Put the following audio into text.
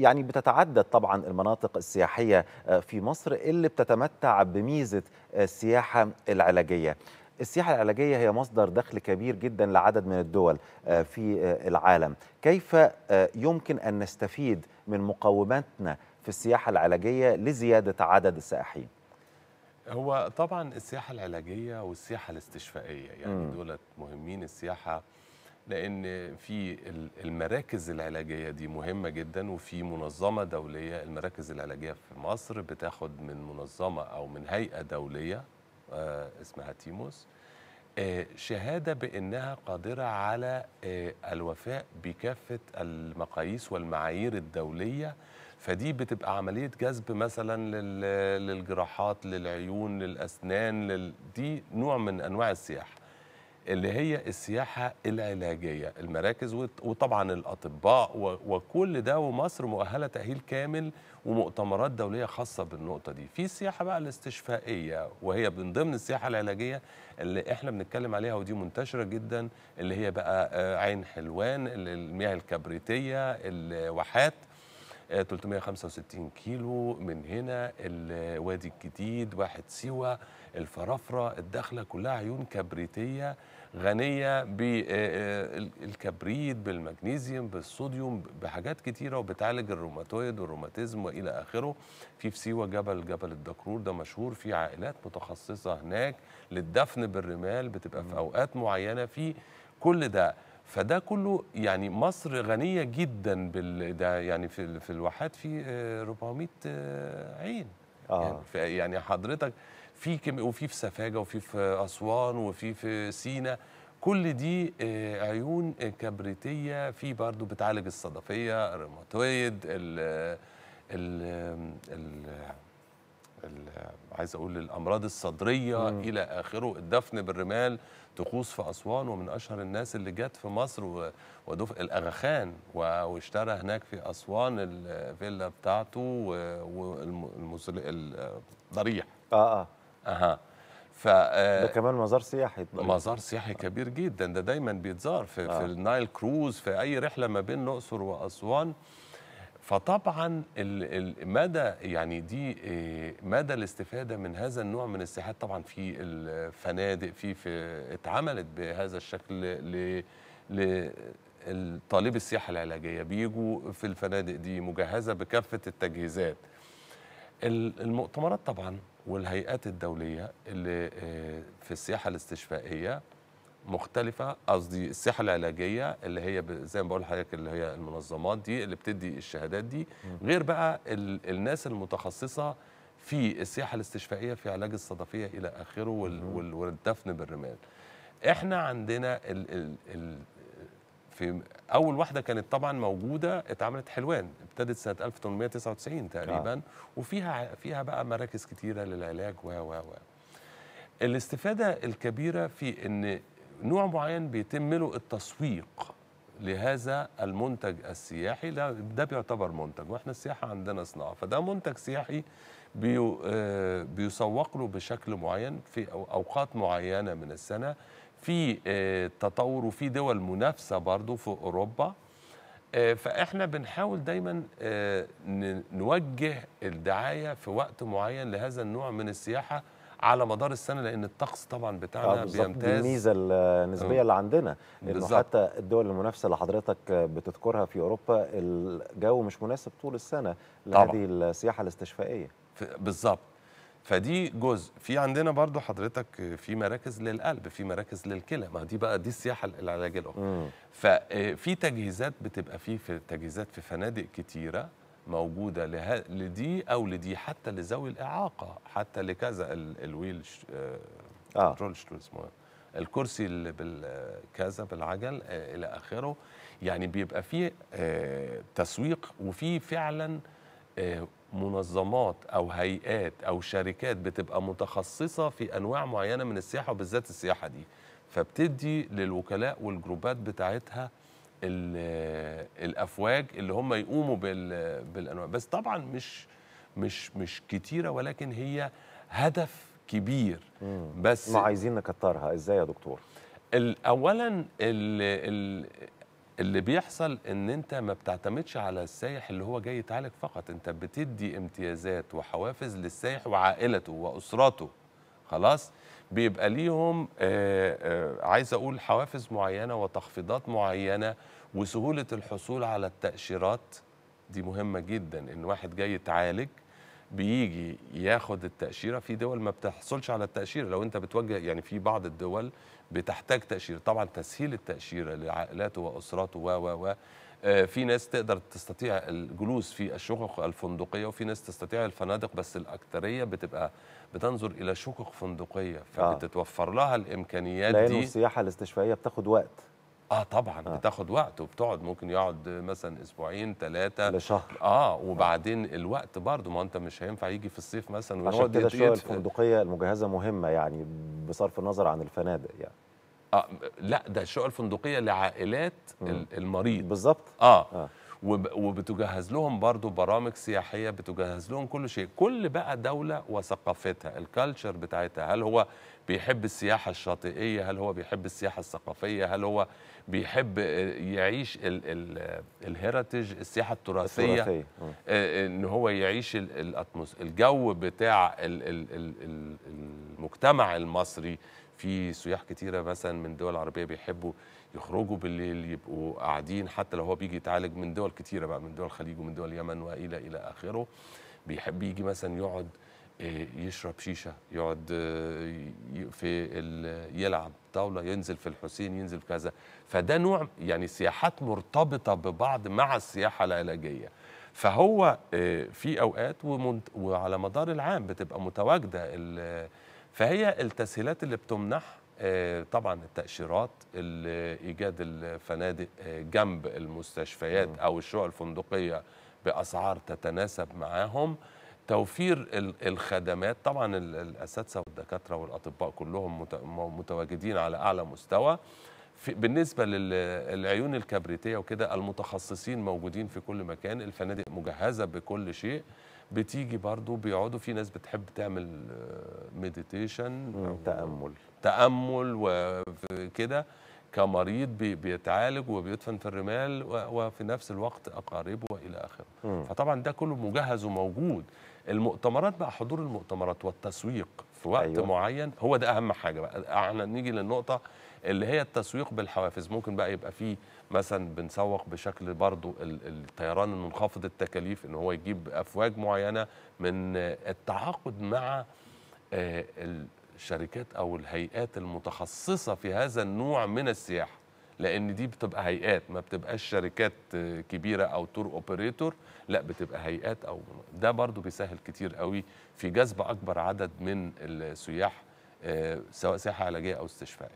يعني بتتعدد طبعا المناطق السياحية آه، في مصر اللي بتتمتع بميزة آه، السياحة العلاجية السياحة العلاجية هي مصدر دخل كبير جدا لعدد من الدول آه، في العالم كيف يمكن أن نستفيد من مقوماتنا في السياحة العلاجية لزيادة عدد السائحين؟ هو طبعا السياحة العلاجية والسياحة الاستشفائية يعني دولت مهمين السياحة لان في المراكز العلاجيه دي مهمه جدا وفي منظمه دوليه المراكز العلاجيه في مصر بتاخد من منظمه او من هيئه دوليه آه، اسمها تيموس آه، شهاده بانها قادره على آه، الوفاء بكافه المقاييس والمعايير الدوليه فدي بتبقى عمليه جذب مثلا للجراحات للعيون للاسنان دي نوع من انواع السياحه اللي هي السياحة العلاجية المراكز وطبعا الأطباء وكل ده ومصر مؤهلة تأهيل كامل ومؤتمرات دولية خاصة بالنقطة دي في السياحة بقى الاستشفائية وهي من ضمن السياحة العلاجية اللي احنا بنتكلم عليها ودي منتشرة جدا اللي هي بقى آه، عين حلوان المياه الكبريتية الواحات 365 آه، كيلو من هنا الوادي الجديد واحد سيوة الفرافرة الداخلة كلها عيون كبريتية غنية بالكبريت آه، آه، بالمغنيسيوم بالصوديوم بحاجات كتيرة وبتعالج الروماتويد والروماتيزم وإلى آخره في في سيوة جبل جبل الدكرور ده مشهور في عائلات متخصصة هناك للدفن بالرمال بتبقى في أوقات معينة في كل ده فده كله يعني مصر غنيه جدا بال ده يعني في في الواحات في 400 آه، آه، عين آه. يعني, يعني حضرتك في كم وفي في سفاجه وفي في اسوان وفي في سينا كل دي آه، عيون كبريتيه في برضو بتعالج الصدفيه الروماتويد ال ال ال عايز اقول الامراض الصدريه مم. الى اخره الدفن بالرمال طقوس في اسوان ومن اشهر الناس اللي جت في مصر ودفن الاغاخان واشترى هناك في اسوان الفيلا بتاعته والضريح اه اه اها ف آه، ده كمان مزار سياحي مزار سياحي آه. كبير جدا ده دايما بيتزار في, آه. في النايل كروز في اي رحله ما بين الاقصر واسوان فطبعا مدى يعني دي آه، مدى الاستفاده من هذا النوع من السياحات طبعا في الفنادق في, في اتعملت بهذا الشكل ل لطالب السياحه العلاجيه بيجوا في الفنادق دي مجهزه بكافه التجهيزات المؤتمرات طبعا والهيئات الدوليه اللي آه، في السياحه الاستشفائيه مختلفه قصدي الساحه العلاجيه اللي هي زي ما بقول لحضرتك اللي هي المنظمات دي اللي بتدي الشهادات دي غير بقى ال الناس المتخصصه في السياحه الاستشفائيه في علاج الصدفيه الى اخره وال وال والدفن بالرمال احنا عندنا ال ال ال في اول واحده كانت طبعا موجوده اتعملت حلوان ابتدت سنه 1899 تقريبا آه. وفيها فيها بقى مراكز كتيره للعلاج و و و الاستفاده الكبيره في ان نوع معين بيتم له التسويق لهذا المنتج السياحي ده, بيعتبر منتج واحنا السياحه عندنا صناعه فده منتج سياحي بيو آه، بيسوق له بشكل معين في اوقات معينه من السنه في آه، تطور وفي دول منافسه برضه في اوروبا آه، فاحنا بنحاول دايما نوجه الدعايه في وقت معين لهذا النوع من السياحه على مدار السنه لان الطقس طبعا بتاعنا آه، بيمتاز الميزه النسبيه اللي آه. عندنا انه حتى الدول المنافسه اللي حضرتك بتذكرها في اوروبا الجو مش مناسب طول السنه لهذه السياحه الاستشفائيه بالظبط فدي جزء في عندنا برضو حضرتك في مراكز للقلب في مراكز للكلى ما دي بقى دي السياحه العلاج الاخرى ففي آه، تجهيزات بتبقى فيه في تجهيزات في فنادق كتيره موجوده له... لدي او لدي حتى لذوي الاعاقه حتى لكذا ال... الويل ش... اه كنترول آه. اسمه إيه؟ الكرسي اللي بالكذا بالعجل آه الى اخره يعني بيبقى فيه آه تسويق وفي فعلا آه منظمات او هيئات او شركات بتبقى متخصصه في انواع معينه من السياحه وبالذات السياحه دي فبتدي للوكلاء والجروبات بتاعتها الافواج اللي هم يقوموا بالانواع بس طبعا مش مش مش كتيره ولكن هي هدف كبير بس ما عايزين نكترها ازاي يا دكتور اولا اللي, اللي بيحصل ان انت ما بتعتمدش على السايح اللي هو جاي يتعالج فقط انت بتدي امتيازات وحوافز للسايح وعائلته واسرته خلاص بيبقى ليهم آه، آه، عايز اقول حوافز معينه وتخفيضات معينه وسهوله الحصول على التاشيرات دي مهمه جدا ان واحد جاي يتعالج بيجي ياخد التاشيره في دول ما بتحصلش على التاشيره لو انت بتوجه يعني في بعض الدول بتحتاج تاشيره طبعا تسهيل التاشيره لعائلاته واسراته و و و آه، في ناس تقدر تستطيع الجلوس في الشقق الفندقيه وفي ناس تستطيع الفنادق بس الاكثريه بتبقى بتنظر الى شقق فندقيه فبتتوفر لها الامكانيات دي لان السياحه الاستشفائيه بتاخد وقت اه طبعا آه. بتاخد وقت وبتقعد ممكن يقعد مثلا اسبوعين ثلاثه لشهر آه،, اه وبعدين الوقت برضه ما انت مش هينفع يجي في الصيف مثلا ويقعد عشان كده الشقق الفندقيه المجهزه مهمه يعني بصرف النظر عن الفنادق يعني آه لا ده الشقق الفندقيه لعائلات مم. المريض بالظبط آه. اه وبتجهز لهم برضو برامج سياحيه بتجهز لهم كل شيء كل بقى دوله وثقافتها الكالتشر بتاعتها هل هو بيحب السياحه الشاطئيه هل هو بيحب السياحه الثقافيه هل هو بيحب آه، يعيش ال ال الهيرتج السياحه التراثيه, آه. آه ان هو يعيش الجو بتاع ال ال ال المجتمع المصري في سياح كتيره مثلا من دول عربيه بيحبوا يخرجوا بالليل يبقوا قاعدين حتى لو هو بيجي يتعالج من دول كتيره بقى من دول الخليج ومن دول اليمن والى الى اخره بيحب يجي مثلا يقعد آه، يشرب شيشه يقعد آه، في يلعب طاوله ينزل في الحسين ينزل في كذا فده نوع يعني سياحات مرتبطه ببعض مع السياحه العلاجيه فهو آه، في اوقات وعلى مدار العام بتبقى متواجده فهي التسهيلات اللي بتمنح آه، طبعا التأشيرات إيجاد الفنادق آه، جنب المستشفيات أو الشقق الفندقية بأسعار تتناسب معاهم توفير الخدمات طبعا الأساتذة والدكاترة والأطباء كلهم متواجدين على أعلى مستوى بالنسبة للعيون الكبريتية وكده المتخصصين موجودين في كل مكان الفنادق مجهزة بكل شيء بتيجي برضو بيقعدوا في ناس بتحب تعمل آه، مديتيشن تامل تامل وكده كمريض بيتعالج وبيدفن في الرمال وفي نفس الوقت اقاربه والى اخره فطبعا ده كله مجهز وموجود المؤتمرات بقى حضور المؤتمرات والتسويق في وقت أيوة. معين هو ده اهم حاجه بقى احنا نيجي للنقطه اللي هي التسويق بالحوافز ممكن بقى يبقى في مثلا بنسوق بشكل برضو الطيران المنخفض التكاليف ان هو يجيب افواج معينه من التعاقد مع آه، الشركات او الهيئات المتخصصه في هذا النوع من السياحه لان دي بتبقى هيئات ما بتبقاش شركات آه، كبيره او تور اوبريتور لا بتبقى هيئات او ده برضو بيسهل كتير قوي في جذب اكبر عدد من السياح آه، سواء سياحه علاجيه او استشفائيه